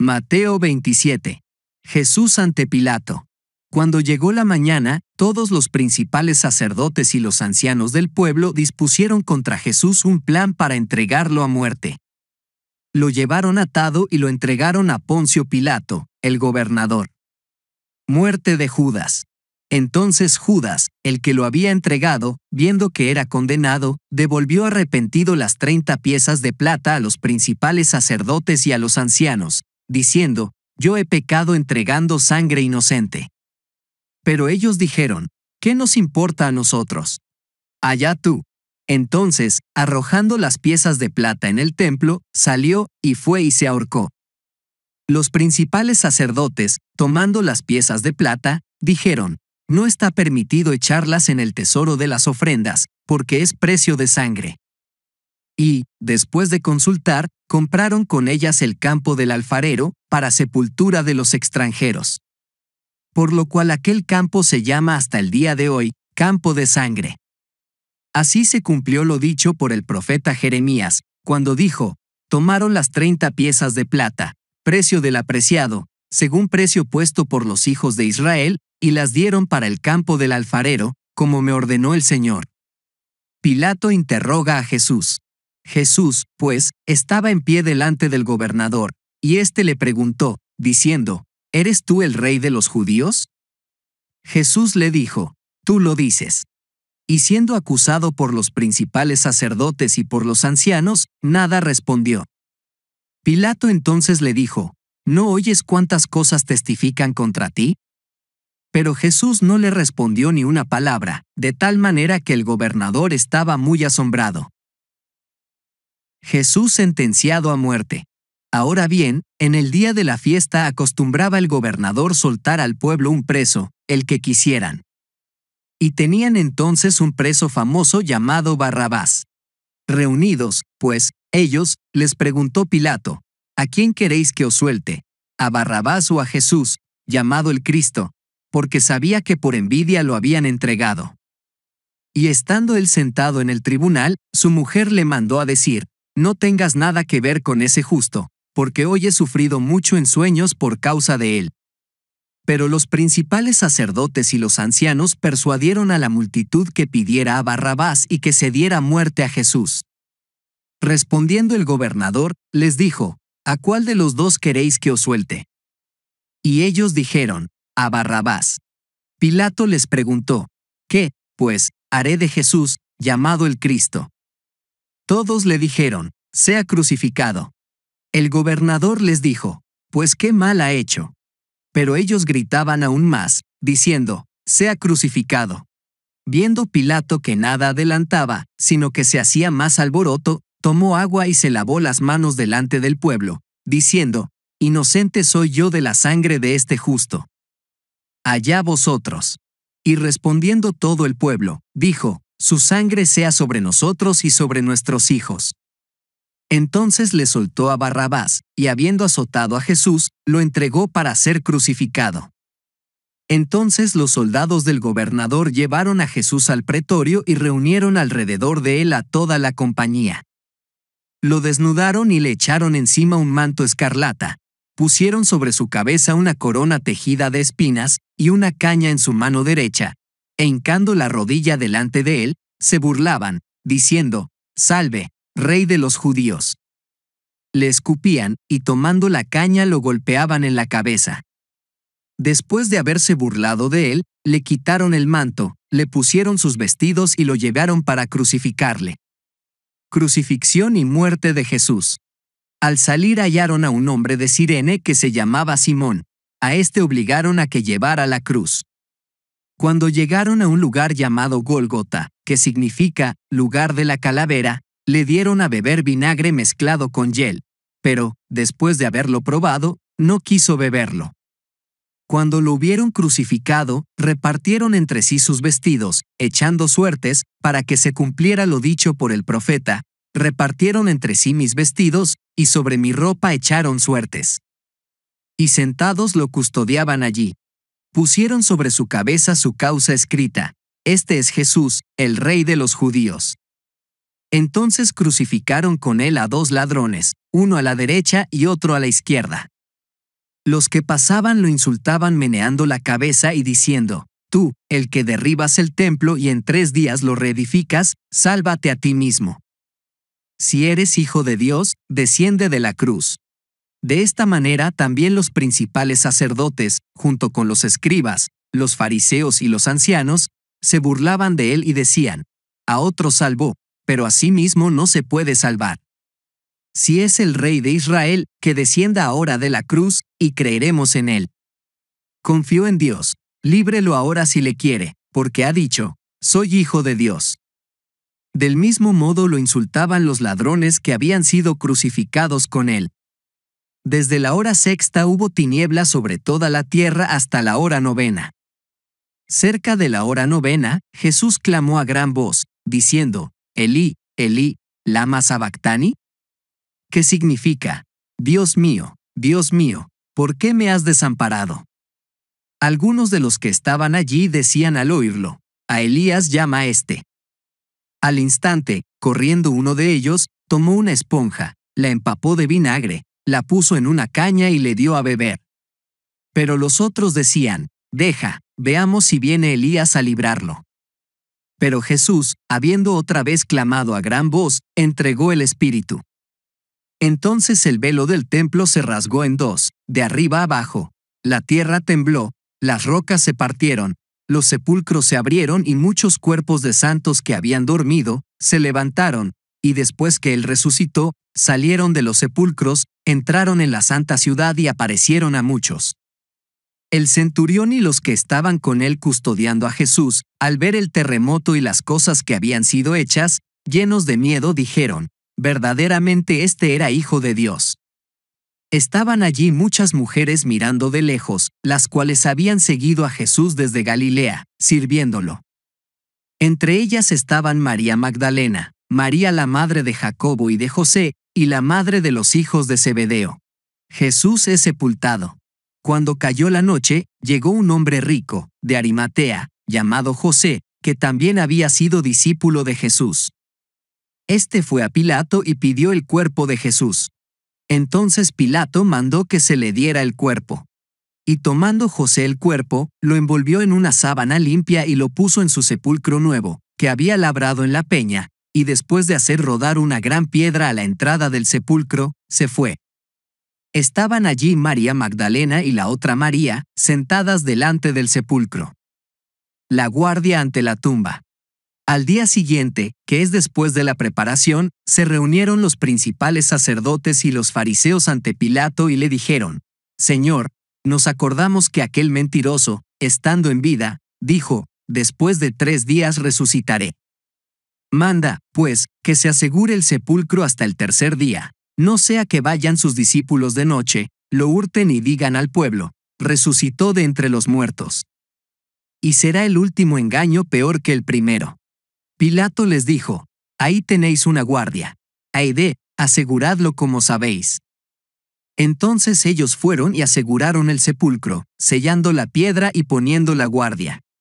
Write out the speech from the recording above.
Mateo 27. Jesús ante Pilato. Cuando llegó la mañana, todos los principales sacerdotes y los ancianos del pueblo dispusieron contra Jesús un plan para entregarlo a muerte. Lo llevaron atado y lo entregaron a Poncio Pilato, el gobernador. Muerte de Judas. Entonces Judas, el que lo había entregado, viendo que era condenado, devolvió arrepentido las treinta piezas de plata a los principales sacerdotes y a los ancianos, diciendo, Yo he pecado entregando sangre inocente. Pero ellos dijeron, ¿qué nos importa a nosotros? Allá tú. Entonces, arrojando las piezas de plata en el templo, salió y fue y se ahorcó. Los principales sacerdotes, tomando las piezas de plata, dijeron, No está permitido echarlas en el tesoro de las ofrendas, porque es precio de sangre. Y, después de consultar, compraron con ellas el campo del alfarero, para sepultura de los extranjeros. Por lo cual aquel campo se llama hasta el día de hoy, campo de sangre. Así se cumplió lo dicho por el profeta Jeremías, cuando dijo, tomaron las treinta piezas de plata, precio del apreciado, según precio puesto por los hijos de Israel, y las dieron para el campo del alfarero, como me ordenó el Señor. Pilato interroga a Jesús. Jesús, pues, estaba en pie delante del gobernador, y éste le preguntó, diciendo, ¿Eres tú el rey de los judíos? Jesús le dijo, Tú lo dices. Y siendo acusado por los principales sacerdotes y por los ancianos, nada respondió. Pilato entonces le dijo, ¿No oyes cuántas cosas testifican contra ti? Pero Jesús no le respondió ni una palabra, de tal manera que el gobernador estaba muy asombrado. Jesús sentenciado a muerte. Ahora bien, en el día de la fiesta acostumbraba el gobernador soltar al pueblo un preso, el que quisieran. Y tenían entonces un preso famoso llamado Barrabás. Reunidos, pues, ellos, les preguntó Pilato, ¿a quién queréis que os suelte? ¿A Barrabás o a Jesús, llamado el Cristo? Porque sabía que por envidia lo habían entregado. Y estando él sentado en el tribunal, su mujer le mandó a decir, no tengas nada que ver con ese justo, porque hoy he sufrido mucho en sueños por causa de él. Pero los principales sacerdotes y los ancianos persuadieron a la multitud que pidiera a Barrabás y que se diera muerte a Jesús. Respondiendo el gobernador, les dijo, ¿A cuál de los dos queréis que os suelte? Y ellos dijeron, a Barrabás. Pilato les preguntó, ¿qué, pues, haré de Jesús, llamado el Cristo? Todos le dijeron, sea crucificado. El gobernador les dijo, pues qué mal ha hecho. Pero ellos gritaban aún más, diciendo, sea crucificado. Viendo Pilato que nada adelantaba, sino que se hacía más alboroto, tomó agua y se lavó las manos delante del pueblo, diciendo, Inocente soy yo de la sangre de este justo. Allá vosotros. Y respondiendo todo el pueblo, dijo, su sangre sea sobre nosotros y sobre nuestros hijos. Entonces le soltó a Barrabás, y habiendo azotado a Jesús, lo entregó para ser crucificado. Entonces los soldados del gobernador llevaron a Jesús al pretorio y reunieron alrededor de él a toda la compañía. Lo desnudaron y le echaron encima un manto escarlata, pusieron sobre su cabeza una corona tejida de espinas y una caña en su mano derecha, e hincando la rodilla delante de él, se burlaban, diciendo, Salve, rey de los judíos. Le escupían y tomando la caña lo golpeaban en la cabeza. Después de haberse burlado de él, le quitaron el manto, le pusieron sus vestidos y lo llevaron para crucificarle. Crucifixión y muerte de Jesús. Al salir hallaron a un hombre de Sirene que se llamaba Simón. A este obligaron a que llevara la cruz. Cuando llegaron a un lugar llamado Golgota, que significa lugar de la calavera, le dieron a beber vinagre mezclado con hiel, pero, después de haberlo probado, no quiso beberlo. Cuando lo hubieron crucificado, repartieron entre sí sus vestidos, echando suertes, para que se cumpliera lo dicho por el profeta, repartieron entre sí mis vestidos, y sobre mi ropa echaron suertes. Y sentados lo custodiaban allí, pusieron sobre su cabeza su causa escrita, Este es Jesús, el Rey de los judíos. Entonces crucificaron con él a dos ladrones, uno a la derecha y otro a la izquierda. Los que pasaban lo insultaban meneando la cabeza y diciendo, Tú, el que derribas el templo y en tres días lo reedificas, sálvate a ti mismo. Si eres hijo de Dios, desciende de la cruz. De esta manera también los principales sacerdotes, junto con los escribas, los fariseos y los ancianos, se burlaban de él y decían, a otro salvó, pero a sí mismo no se puede salvar. Si es el rey de Israel, que descienda ahora de la cruz, y creeremos en él. Confío en Dios, líbrelo ahora si le quiere, porque ha dicho, soy hijo de Dios. Del mismo modo lo insultaban los ladrones que habían sido crucificados con él. Desde la hora sexta hubo tinieblas sobre toda la tierra hasta la hora novena. Cerca de la hora novena, Jesús clamó a gran voz, diciendo, Elí, Elí, lama sabactani? ¿Qué significa? Dios mío, Dios mío, ¿por qué me has desamparado? Algunos de los que estaban allí decían al oírlo, a Elías llama este. Al instante, corriendo uno de ellos, tomó una esponja, la empapó de vinagre, la puso en una caña y le dio a beber. Pero los otros decían, Deja, veamos si viene Elías a librarlo. Pero Jesús, habiendo otra vez clamado a gran voz, entregó el Espíritu. Entonces el velo del templo se rasgó en dos, de arriba abajo, la tierra tembló, las rocas se partieron, los sepulcros se abrieron y muchos cuerpos de santos que habían dormido, se levantaron, y después que él resucitó, salieron de los sepulcros, entraron en la santa ciudad y aparecieron a muchos. El centurión y los que estaban con él custodiando a Jesús, al ver el terremoto y las cosas que habían sido hechas, llenos de miedo dijeron, verdaderamente este era hijo de Dios. Estaban allí muchas mujeres mirando de lejos, las cuales habían seguido a Jesús desde Galilea, sirviéndolo. Entre ellas estaban María Magdalena, María la madre de Jacobo y de José, y la madre de los hijos de Zebedeo. Jesús es sepultado. Cuando cayó la noche, llegó un hombre rico, de Arimatea, llamado José, que también había sido discípulo de Jesús. Este fue a Pilato y pidió el cuerpo de Jesús. Entonces Pilato mandó que se le diera el cuerpo. Y tomando José el cuerpo, lo envolvió en una sábana limpia y lo puso en su sepulcro nuevo, que había labrado en la peña, y después de hacer rodar una gran piedra a la entrada del sepulcro, se fue. Estaban allí María Magdalena y la otra María, sentadas delante del sepulcro. La guardia ante la tumba. Al día siguiente, que es después de la preparación, se reunieron los principales sacerdotes y los fariseos ante Pilato y le dijeron, Señor, nos acordamos que aquel mentiroso, estando en vida, dijo, después de tres días resucitaré. Manda, pues, que se asegure el sepulcro hasta el tercer día, no sea que vayan sus discípulos de noche, lo hurten y digan al pueblo, resucitó de entre los muertos. Y será el último engaño peor que el primero. Pilato les dijo, ahí tenéis una guardia. Aide, aseguradlo como sabéis. Entonces ellos fueron y aseguraron el sepulcro, sellando la piedra y poniendo la guardia.